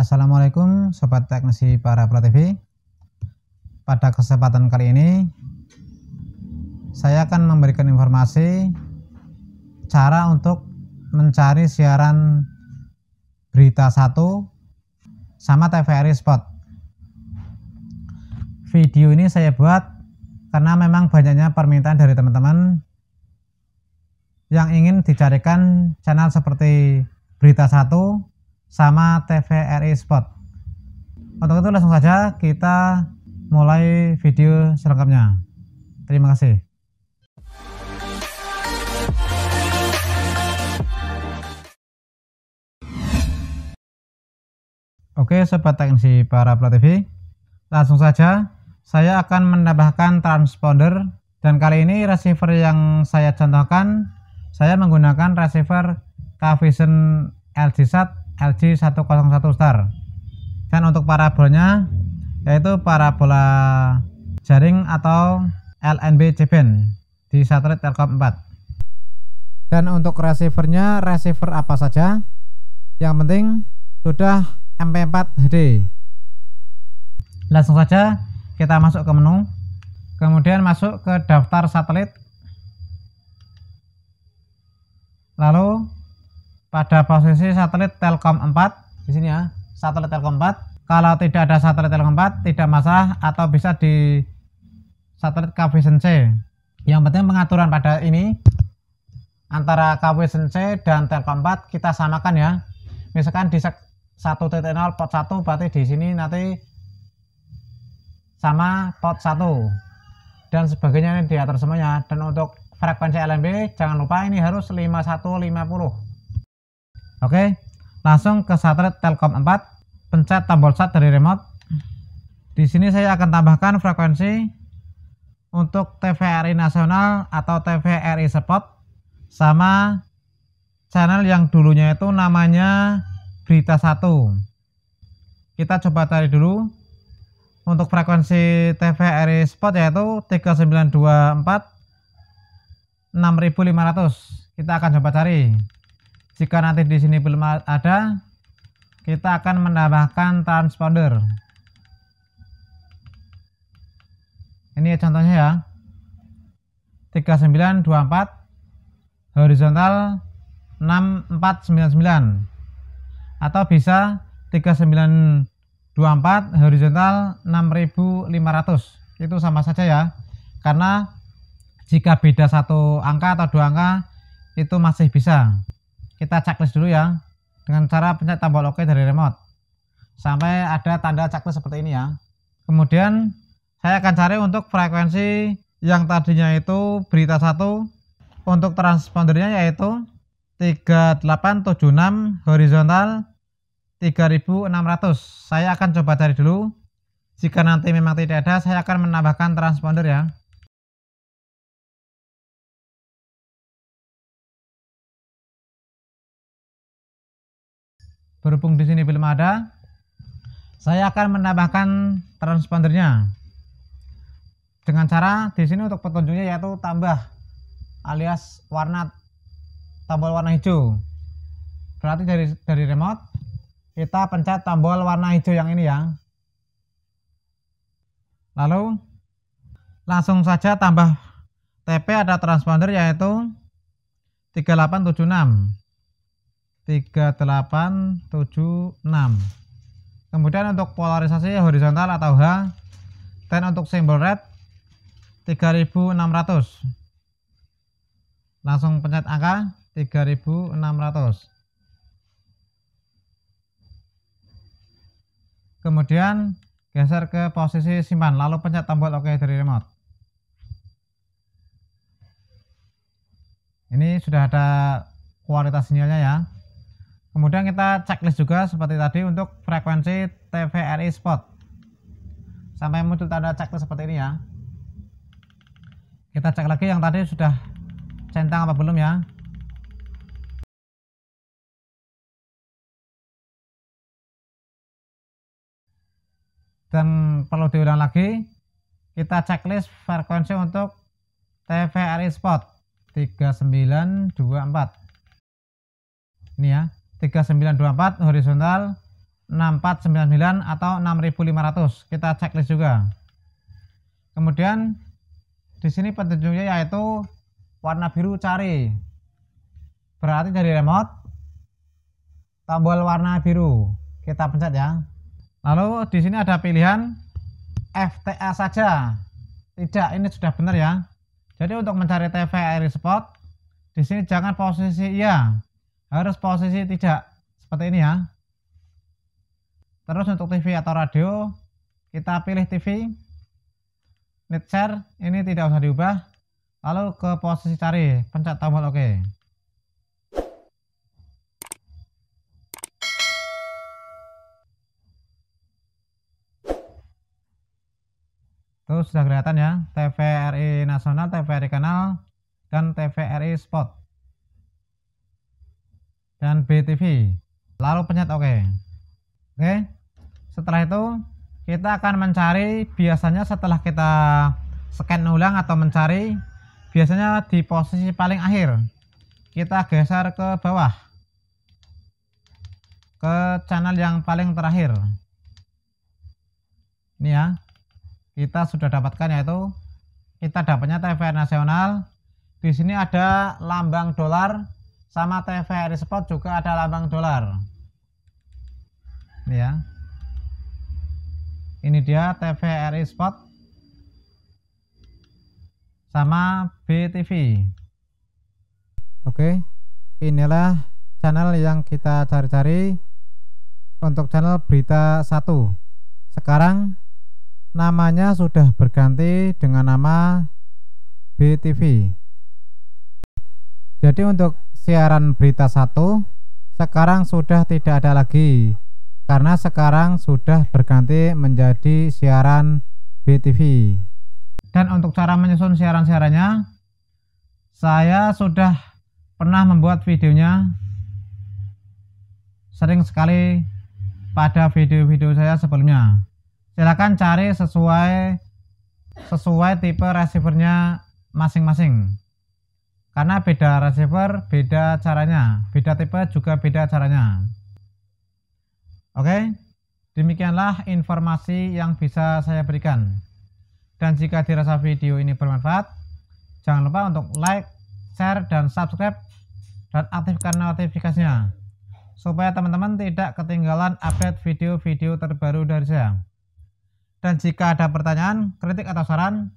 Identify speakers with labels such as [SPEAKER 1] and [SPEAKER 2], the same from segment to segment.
[SPEAKER 1] Assalamualaikum Sobat Teknisi para Pro TV Pada kesempatan kali ini Saya akan memberikan informasi Cara untuk mencari siaran berita 1 Sama TVRI Spot Video ini saya buat Karena memang banyaknya permintaan dari teman-teman Yang ingin dicarikan channel seperti Berita 1 sama TVRI sport Untuk itu langsung saja kita mulai video selengkapnya. Terima kasih. Oke Sobat Teknisi para Pro TV, langsung saja saya akan menambahkan transponder dan kali ini receiver yang saya contohkan saya menggunakan receiver K-Vision LG Sat LG 101 star dan untuk parabolanya yaitu parabola jaring atau LNB C-band di satelit Telkom 4 dan untuk receivernya receiver apa saja yang penting sudah MP4 HD langsung saja kita masuk ke menu kemudian masuk ke daftar satelit lalu pada posisi satelit Telkom 4 di sini ya, satelit Telkom 4. Kalau tidak ada satelit Telkom 4 tidak masalah atau bisa di satelit Kavision C. Yang penting pengaturan pada ini antara Kavision C dan Telkom 4 kita samakan ya. Misalkan di 1.0 pot 1 berarti di sini nanti sama pot 1 dan sebagainya ini diatur semuanya dan untuk frekuensi LMB jangan lupa ini harus 5150 Oke. Langsung ke satelit Telkom 4, pencet tombol start dari remote. Di sini saya akan tambahkan frekuensi untuk TVRI nasional atau TVRI spot sama channel yang dulunya itu namanya Berita 1. Kita coba cari dulu untuk frekuensi TVRI spot yaitu 3924 6500. Kita akan coba cari. Jika nanti di sini belum ada, kita akan menambahkan transponder. Ini ya contohnya ya. 3924 horizontal 6499 atau bisa 3924 horizontal 6500 itu sama saja ya karena jika beda satu angka atau dua angka itu masih bisa kita checklist dulu ya dengan cara pencet tombol OK dari remote sampai ada tanda checklist seperti ini ya. Kemudian saya akan cari untuk frekuensi yang tadinya itu berita satu untuk transpondernya yaitu 3876 horizontal 3600 saya akan coba cari dulu jika nanti memang tidak ada saya akan menambahkan transponder ya berhubung di sini belum ada saya akan menambahkan transpondernya dengan cara di sini untuk petunjuknya yaitu tambah alias warna tombol warna hijau berarti dari dari remote kita pencet tombol warna hijau yang ini ya lalu langsung saja tambah TP ada transponder yaitu 3876 3876 kemudian untuk polarisasi horizontal atau H dan untuk simbol red 3600 langsung pencet angka 3600 kemudian geser ke posisi simpan lalu pencet tombol OK dari remote ini sudah ada kualitas sinyalnya ya Kemudian kita checklist juga seperti tadi untuk frekuensi TVRI spot. Sampai muncul tanda checklist seperti ini ya. Kita cek lagi yang tadi sudah centang apa belum ya. Dan perlu diulang lagi, kita checklist frekuensi untuk TVRI spot 3924. Ini ya. 3924 horizontal 6499 atau 6500 kita checklist juga kemudian di sini petunjuknya yaitu warna biru cari berarti dari remote tombol warna biru kita pencet ya lalu di sini ada pilihan FTA saja tidak ini sudah benar ya jadi untuk mencari TV air spot di sini jangan posisi iya harus posisi tidak seperti ini ya terus untuk TV atau radio kita pilih TV net share ini tidak usah diubah lalu ke posisi cari pencet tombol OK terus sudah kelihatan ya TVRI nasional TVRI kanal dan TVRI spot dan BTV. Lalu pencet Oke, Oke. Setelah itu kita akan mencari biasanya setelah kita scan ulang atau mencari biasanya di posisi paling akhir. Kita geser ke bawah. Ke channel yang paling terakhir. Ini ya. Kita sudah dapatkan yaitu kita dapatnya TV nasional. Di sini ada lambang dolar sama TVRI Spot juga ada lambang dolar ya ini dia TVRI Spot sama BTV oke inilah channel yang kita cari-cari untuk channel berita 1 sekarang namanya sudah berganti dengan nama BTV jadi untuk siaran berita Satu sekarang sudah tidak ada lagi karena sekarang sudah berganti menjadi siaran BTV. Dan untuk cara menyusun siaran-siarannya, saya sudah pernah membuat videonya sering sekali pada video-video saya sebelumnya. silahkan cari sesuai sesuai tipe receivernya masing-masing. Karena beda receiver, beda caranya, beda tipe juga beda caranya. Oke, demikianlah informasi yang bisa saya berikan. Dan jika dirasa video ini bermanfaat, jangan lupa untuk like, share, dan subscribe, dan aktifkan notifikasinya. Supaya teman-teman tidak ketinggalan update video-video terbaru dari saya. Dan jika ada pertanyaan, kritik, atau saran,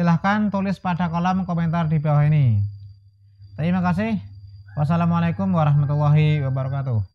[SPEAKER 1] Silahkan tulis pada kolom komentar di bawah ini. Terima kasih. Wassalamualaikum warahmatullahi wabarakatuh.